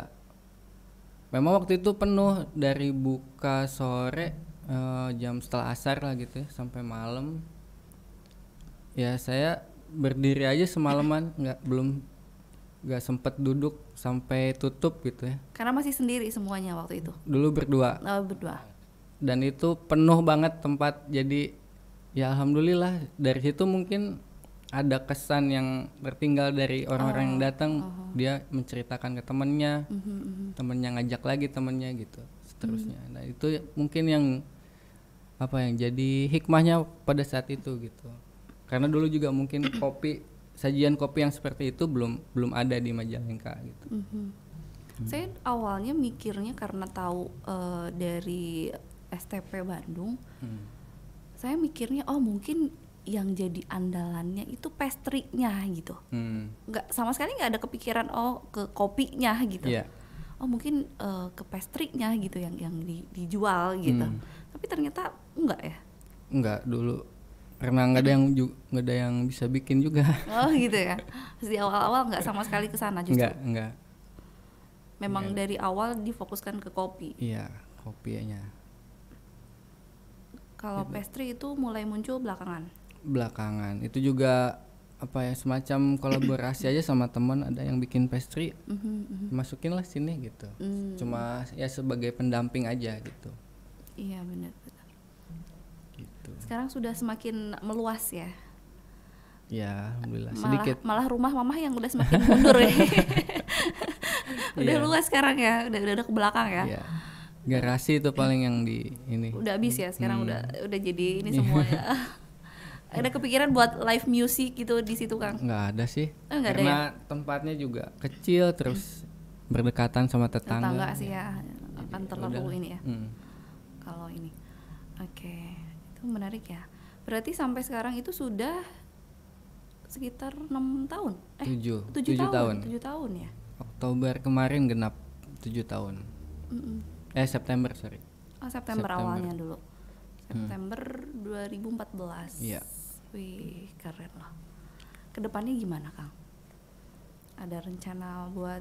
memang waktu itu penuh dari buka sore uh, jam setelah asar lah gitu ya, sampai malam ya saya berdiri aja semalaman nggak belum nggak sempet duduk sampai tutup gitu ya karena masih sendiri semuanya waktu itu dulu berdua oh, berdua dan itu penuh banget tempat jadi ya alhamdulillah dari situ mungkin ada kesan yang tertinggal dari orang-orang oh. yang datang oh. dia menceritakan ke temennya mm-hmm. temennya ngajak lagi temennya gitu seterusnya mm. nah itu mungkin yang apa yang jadi hikmahnya pada saat itu gitu karena dulu juga mungkin kopi sajian kopi yang seperti itu belum belum ada di Majalengka gitu mm-hmm. saya awalnya mikirnya karena tahu uh, dari STP Bandung hmm. saya mikirnya oh mungkin yang jadi andalannya itu pastry-nya gitu hmm. nggak sama sekali nggak ada kepikiran oh ke kopinya gitu yeah. oh mungkin uh, ke pastry-nya gitu yang yang di, dijual gitu hmm. tapi ternyata enggak ya enggak dulu karena nggak ada yang nggak ada yang bisa bikin juga oh gitu ya di awal-awal nggak sama sekali ke sana justru Enggak, nggak memang enggak. dari awal difokuskan ke kopi iya kopinya kalau gitu. pastry itu mulai muncul belakangan belakangan itu juga apa ya semacam kolaborasi aja sama teman ada yang bikin pastry mm-hmm, masukinlah sini gitu mm. cuma ya sebagai pendamping aja gitu iya benar gitu. sekarang sudah semakin meluas ya ya alhamdulillah sedikit malah rumah mamah yang udah semakin mundur ya udah yeah. luas sekarang ya udah udah, udah ke belakang ya yeah garasi itu paling yang di ini udah habis ya sekarang hmm. udah udah jadi ini semua ya ada kepikiran buat live music gitu di situ Kang? Nggak ada sih. Oh, Karena ada ya? tempatnya juga kecil terus berdekatan sama tetangga. Tetangga sih ya, akan ya terlalu ini ya. Hmm. Kalau ini. Oke, okay. itu menarik ya. Berarti sampai sekarang itu sudah sekitar enam tahun. Eh, 7. 7, tahun. tahun. 7 tahun ya. Oktober kemarin genap tujuh tahun. Mm -mm. Eh, September, sorry. Oh, September, September. awalnya dulu. Hmm. September hmm. 2014. Iya. Wih, keren loh. Kedepannya gimana, Kang? Ada rencana buat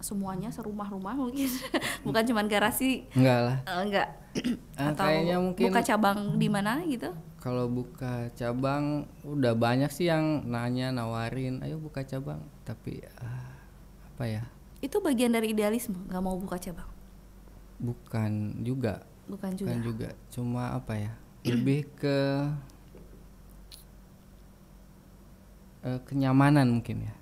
semuanya serumah-rumah mungkin bukan cuma garasi enggak lah eh, enggak ah, atau kayaknya mungkin buka cabang di mana gitu kalau buka cabang udah banyak sih yang nanya nawarin ayo buka cabang tapi uh, apa ya itu bagian dari idealisme nggak mau buka cabang bukan juga bukan juga bukan juga cuma apa ya lebih ke uh, kenyamanan mungkin ya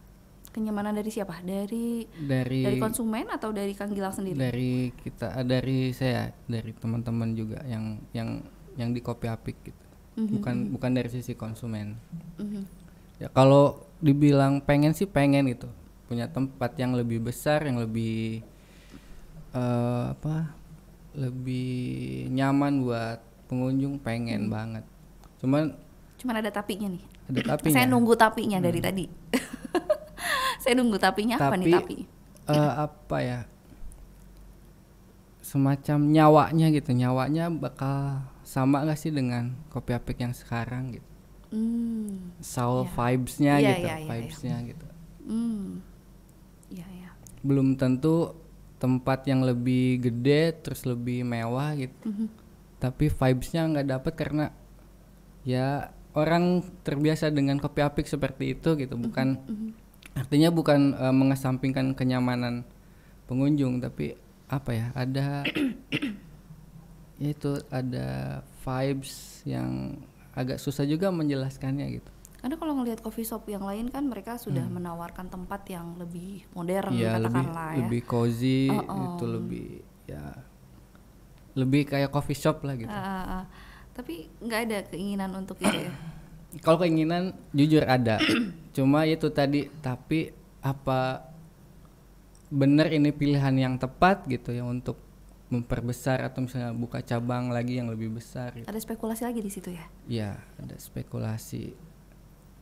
kenyamanan dari siapa dari dari dari konsumen atau dari kang Gilang sendiri dari kita eh, dari saya dari teman-teman juga yang yang yang di kopi apik gitu mm-hmm. bukan mhm. bukan dari sisi konsumen mm-hmm. ya kalau dibilang pengen sih pengen gitu punya tempat yang lebih besar yang lebih uh, apa lebih nyaman buat pengunjung pengen hmm. banget. Cuman cuman ada tapinya nih. Ada tapinya. Saya nunggu tapinya hmm. dari tadi. Saya nunggu tapinya tapi, apa nih tapi? Uh, apa ya? Semacam nyawanya gitu. Nyawanya bakal sama gak sih dengan kopi apik yang sekarang gitu? Hmm. Soul yeah. vibes yeah, gitu, yeah, yeah, iya. vibes yeah. gitu. Hmm. yeah, Yeah. Belum tentu tempat yang lebih gede terus lebih mewah gitu mm-hmm. tapi vibesnya nggak dapet karena ya orang terbiasa dengan kopi apik seperti itu gitu mm-hmm, bukan mm-hmm. artinya bukan uh, mengesampingkan kenyamanan pengunjung tapi apa ya ada ya itu ada vibes yang agak susah juga menjelaskannya gitu karena kalau ngelihat coffee shop yang lain kan mereka sudah hmm. menawarkan tempat yang lebih modern ya, lebih, ya lebih cozy oh, -oh. itu lebih ya lebih kayak coffee shop lah gitu uh, uh, uh. tapi nggak ada keinginan untuk itu ya kalau keinginan jujur ada cuma itu tadi tapi apa benar ini pilihan yang tepat gitu ya untuk memperbesar atau misalnya buka cabang lagi yang lebih besar gitu. ada spekulasi lagi di situ ya iya ada spekulasi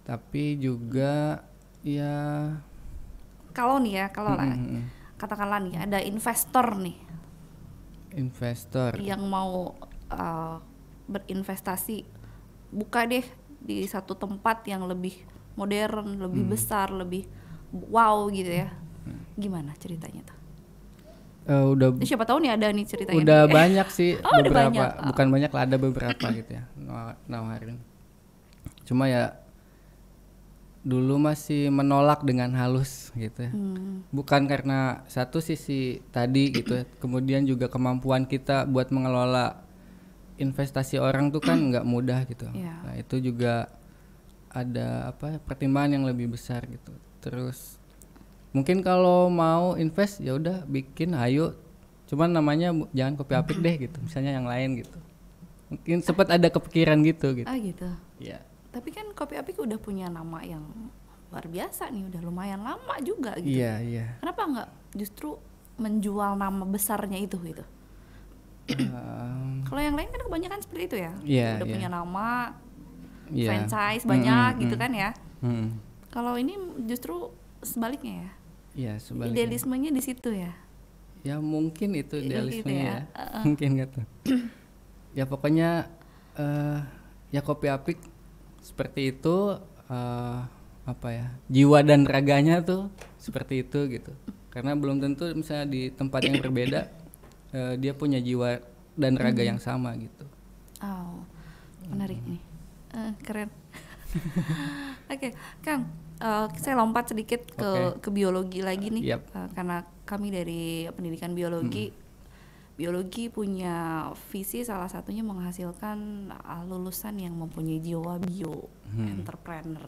tapi juga ya kalau nih ya kalau lah hmm katakanlah nih ada investor nih investor yang mau uh, berinvestasi buka deh di satu tempat yang lebih modern lebih hmm. besar lebih wow gitu ya mm. gimana ceritanya tuh uh, udah eh, siapa tahu nih ada nih ceritanya udah nih. banyak sih oh, beberapa banyak. bukan banyak lah ada beberapa gitu ya nawarin cuma ya dulu masih menolak dengan halus gitu ya. hmm. bukan karena satu sisi tadi gitu ya. kemudian juga kemampuan kita buat mengelola investasi orang tuh kan nggak mudah gitu yeah. nah itu juga ada apa pertimbangan yang lebih besar gitu terus mungkin kalau mau invest ya udah bikin ayo cuman namanya jangan kopi apik deh gitu misalnya yang lain gitu mungkin sempat ada kepikiran gitu gitu ah gitu ya yeah tapi kan kopi apik udah punya nama yang luar biasa nih udah lumayan lama juga gitu iya yeah, iya yeah. kenapa nggak justru menjual nama besarnya itu gitu kalau yang lain kan kebanyakan seperti itu ya yeah, udah yeah. punya nama yeah. franchise banyak mm, gitu kan ya mm. kalau ini justru sebaliknya ya iya, sebaliknya. Idealismenya di situ ya. Ya mungkin itu gitu idealismenya gitu ya. ya. Uh -uh. Mungkin gitu. ya pokoknya uh, ya kopi apik seperti itu uh, apa ya jiwa dan raganya tuh seperti itu gitu karena belum tentu misalnya di tempat yang berbeda uh, dia punya jiwa dan raga hmm. yang sama gitu oh menarik hmm. nih uh, keren oke okay, kang uh, saya lompat sedikit ke okay. ke biologi lagi nih yep. uh, karena kami dari pendidikan biologi hmm biologi punya visi salah satunya menghasilkan ah, lulusan yang mempunyai jiwa bio hmm. entrepreneur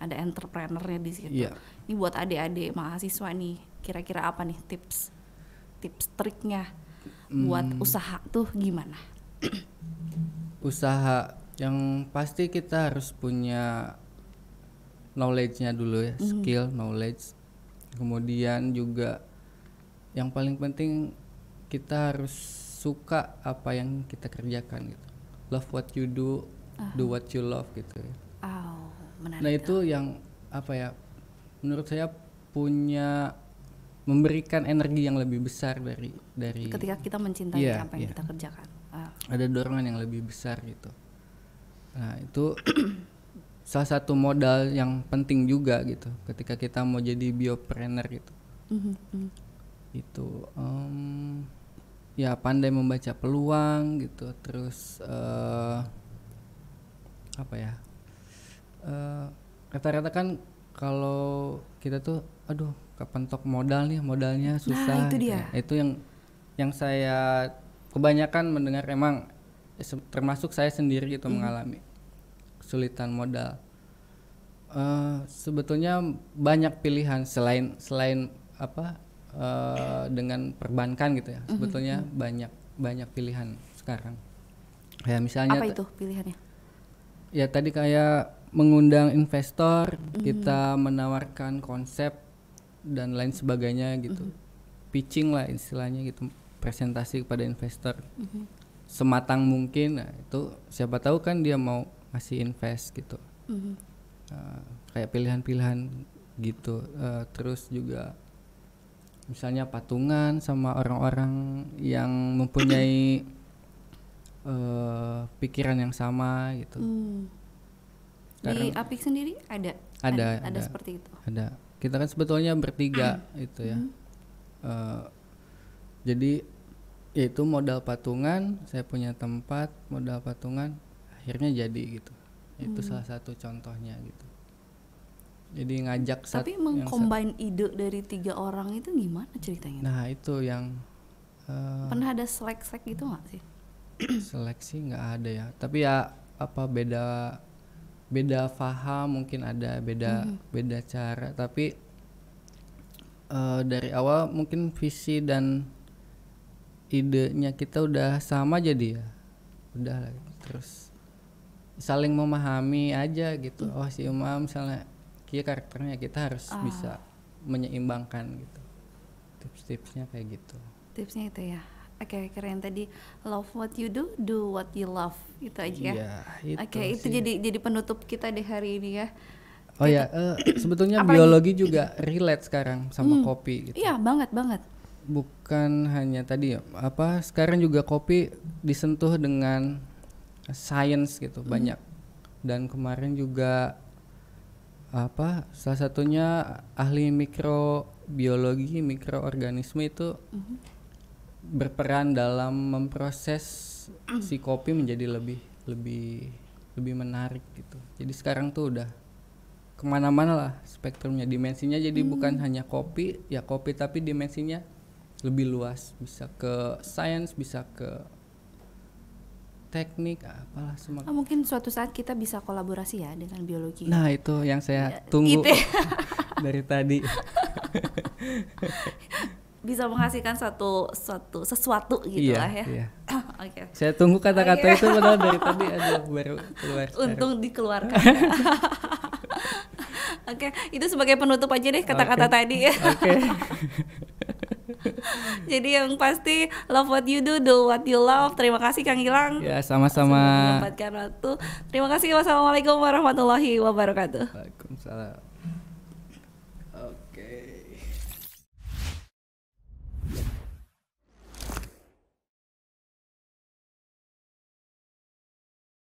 ada entrepreneurnya di situ yeah. ini buat adik-adik mahasiswa nih kira-kira apa nih tips tips triknya buat hmm. usaha tuh gimana usaha yang pasti kita harus punya knowledge-nya dulu ya mm. skill knowledge kemudian juga yang paling penting kita harus suka apa yang kita kerjakan gitu love what you do uh. do what you love gitu ya. oh, menarik nah itu yang apa ya menurut saya punya memberikan energi yang lebih besar dari dari ketika kita mencintai yeah, apa yang yeah. kita kerjakan uh. ada dorongan yang lebih besar gitu nah itu salah satu modal yang penting juga gitu ketika kita mau jadi biopreneur gitu mm -hmm. itu um, ya pandai membaca peluang gitu terus uh, apa ya uh, rata-rata kan kalau kita tuh aduh kapan tok modal nih modalnya nah, susah nah, itu, gitu. Ya. itu yang yang saya kebanyakan mendengar emang ya, termasuk saya sendiri itu hmm. mengalami kesulitan modal uh, sebetulnya banyak pilihan selain selain apa Eh, dengan perbankan gitu ya. Mhm, Sebetulnya mm-hmm. banyak banyak pilihan sekarang. kayak misalnya apa itu pilihannya? Ya tadi kayak mengundang investor, mm-hmm. kita menawarkan konsep dan lain sebagainya gitu. Mm-hmm. Pitching lah istilahnya gitu, presentasi kepada investor. Mm-hmm. Sematang mungkin nah, itu siapa tahu kan dia mau masih invest gitu. Mm-hmm. Uh, kayak pilihan-pilihan gitu. Uh, terus juga misalnya patungan sama orang-orang yang mempunyai uh, pikiran yang sama gitu. Hmm. Karena Di Apik sendiri ada? Ada, ada, ada seperti itu. Ada. Kita kan sebetulnya bertiga ah. itu ya. Hmm. Uh, jadi itu modal patungan, saya punya tempat, modal patungan, akhirnya jadi gitu. Itu hmm. salah satu contohnya gitu jadi ngajak tapi mengcombine ide dari tiga orang itu gimana ceritanya nah itu yang uh, pernah ada selek-selek gitu nggak sih seleksi nggak ada ya tapi ya apa beda beda faham mungkin ada beda hmm beda cara tapi uh, dari awal mungkin visi dan idenya kita udah sama jadi ya udah lah terus saling memahami aja gitu mm. oh si Umam misalnya memiliki iya, karakternya kita harus ah. bisa menyeimbangkan gitu tips-tipsnya kayak gitu tipsnya itu ya Oke, okay, keren tadi love what you do, do what you love. Itu aja ya. Iya, Oke, okay, itu jadi jadi penutup kita di hari ini ya. Oh ya, jadi, ya, uh, sebetulnya biologi juga relate sekarang sama hmm, kopi gitu. Iya, banget banget. Bukan hanya tadi apa sekarang juga kopi disentuh dengan science gitu hmm. banyak. Dan kemarin juga apa salah satunya ahli mikrobiologi mikroorganisme itu mm-hmm. berperan dalam memproses si kopi menjadi lebih lebih lebih menarik gitu jadi sekarang tuh udah kemana-mana lah spektrumnya dimensinya jadi hmm. bukan hanya kopi ya kopi tapi dimensinya lebih luas bisa ke science bisa ke teknik apalah semua. Oh, mungkin suatu saat kita bisa kolaborasi ya dengan biologi. Nah, itu yang saya ya, tunggu gitu ya. dari tadi. bisa menghasilkan satu suatu sesuatu gitu iya, lah ya. Iya. Oke. Okay. Saya tunggu kata-kata oh, iya. itu padahal dari tadi ada baru keluar. Untung sekarang. dikeluarkan. Oke, okay, itu sebagai penutup aja deh kata-kata okay. tadi ya. Oke. Okay. Jadi yang pasti love what you do, do what you love. Terima kasih Kang Gilang. Ya, sama-sama. Mendapatkan waktu. Terima kasih. Wassalamualaikum warahmatullahi wabarakatuh. Waalaikumsalam.